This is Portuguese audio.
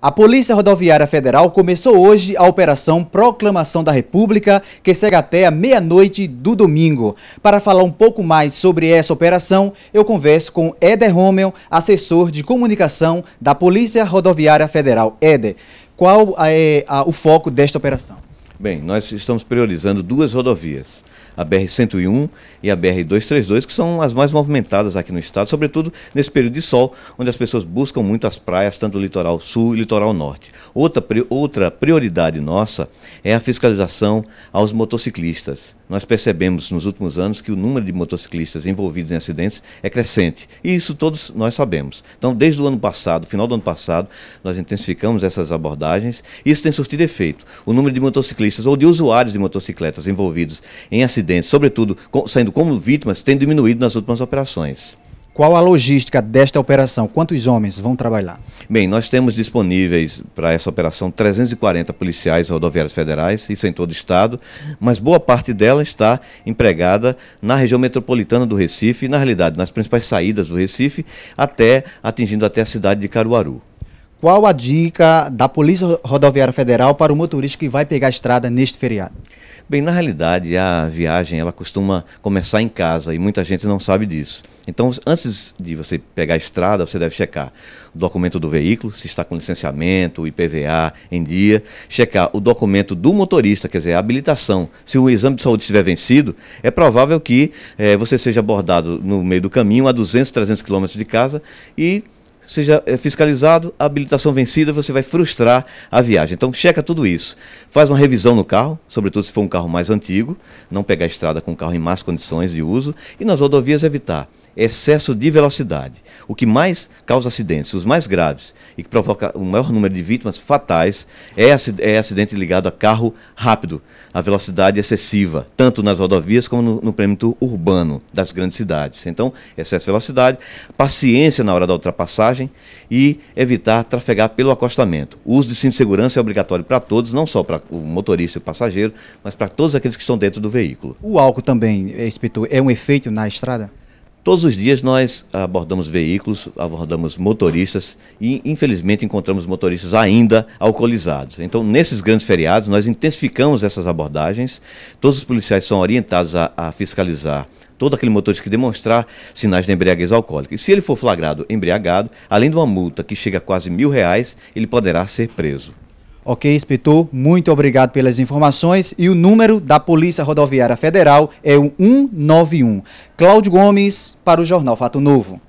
A Polícia Rodoviária Federal começou hoje a Operação Proclamação da República, que segue até a meia-noite do domingo. Para falar um pouco mais sobre essa operação, eu converso com Éder Rommel, assessor de comunicação da Polícia Rodoviária Federal. Éder, qual é o foco desta operação? Bem, nós estamos priorizando duas rodovias a BR-101 e a BR-232, que são as mais movimentadas aqui no estado, sobretudo nesse período de sol, onde as pessoas buscam muito as praias, tanto o litoral sul e litoral norte. Outra, outra prioridade nossa é a fiscalização aos motociclistas nós percebemos nos últimos anos que o número de motociclistas envolvidos em acidentes é crescente. E isso todos nós sabemos. Então, desde o ano passado, final do ano passado, nós intensificamos essas abordagens e isso tem surtido efeito. O número de motociclistas ou de usuários de motocicletas envolvidos em acidentes, sobretudo com, saindo como vítimas, tem diminuído nas últimas operações. Qual a logística desta operação? Quantos homens vão trabalhar? Bem, nós temos disponíveis para essa operação 340 policiais rodoviários federais, isso é em todo o estado, mas boa parte dela está empregada na região metropolitana do Recife, na realidade, nas principais saídas do Recife, até atingindo até a cidade de Caruaru. Qual a dica da Polícia Rodoviária Federal para o motorista que vai pegar a estrada neste feriado? Bem, na realidade, a viagem ela costuma começar em casa e muita gente não sabe disso. Então, antes de você pegar a estrada, você deve checar o documento do veículo, se está com licenciamento, o IPVA em dia, checar o documento do motorista, quer dizer, a habilitação. Se o exame de saúde estiver vencido, é provável que eh, você seja abordado no meio do caminho, a 200, 300 quilômetros de casa e seja eh, fiscalizado, habilitação vencida, você vai frustrar a viagem. Então checa tudo isso. Faz uma revisão no carro, sobretudo se for um carro mais antigo, não pegar a estrada com o carro em más condições de uso e nas rodovias evitar excesso de velocidade, o que mais causa acidentes, os mais graves e que provoca o maior número de vítimas fatais é, é acidente ligado a carro rápido, a velocidade excessiva, tanto nas rodovias como no, no perímetro urbano das grandes cidades. Então, excesso de velocidade, paciência na hora da ultrapassagem passagem e evitar trafegar pelo acostamento. O uso de cinto de segurança é obrigatório para todos, não só para o motorista e o passageiro, mas para todos aqueles que estão dentro do veículo. O álcool também, inspetor, eh, é um efeito na estrada? Todos os dias nós abordamos veículos, abordamos motoristas e, infelizmente, encontramos motoristas ainda alcoolizados. Então, nesses grandes feriados, nós intensificamos essas abordagens. Todos os policiais são orientados a, a fiscalizar todo aquele motorista que demonstrar sinais de embriaguez alcoólica. E se ele for flagrado embriagado, além de uma multa que chega a quase mil reais, ele poderá ser preso. Ok, inspetor, muito obrigado pelas informações. E o número da Polícia Rodoviária Federal é o 191. Cláudio Gomes, para o Jornal Fato Novo.